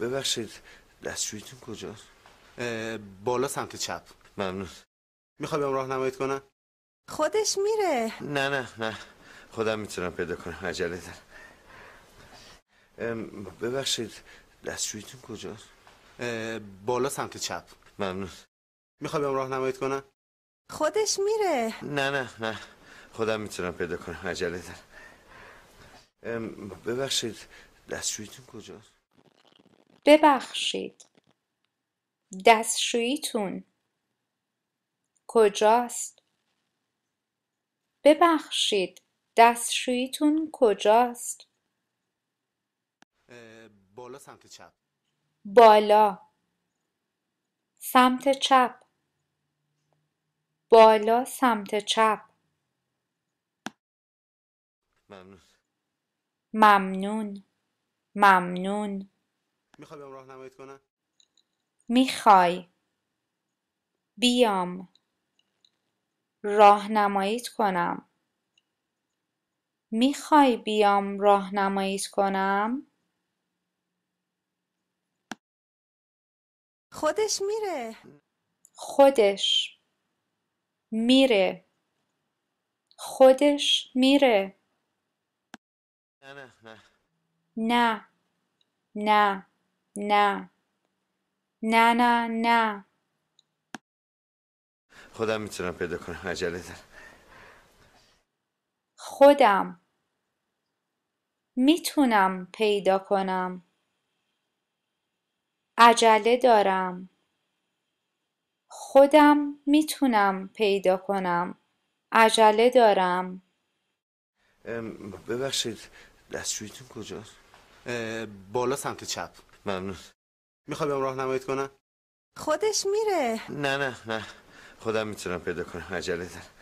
ببخشید دستشویتون کجاست؟ بالا سمت چپ ممنون میخوای بهم راهنماییت کنم؟ خودش میره نه نه نه خودم میتونم پیدا کنم عجله دار ببخشید دستشویتون کجاست؟ بالا سمت چپ ممنون میخوای بهم راهنماییت کنم؟ خودش میره نه نه نه خودم میتونم پیدا کنم عجله دار ببخشید دستشویتون کجاست؟ ببخشید دستشوییتون کجاست ببخشید دستشوییتون کجاست بالا سمت چپ بالا سمت چپ بالا سمت چپ ممنون ممنون ممنون میخوای کنم میخوای بیام راهنماییت کنم میخوای بیام راهنماییت کنم خودش میره خودش میره خودش میره نه نه نه نه نه نه نه نه خودم میتونم پیدا کنم عجله دارم خودم میتونم پیدا کنم عجله دارم خودم میتونم پیدا کنم عجله دارم ببخشید دستشویتون کجاست بالا سمت چپ ممنون میخوای بهم نمایت کنم خودش میره نه نه نه خودم میتونم پیدا کنم عجله دارم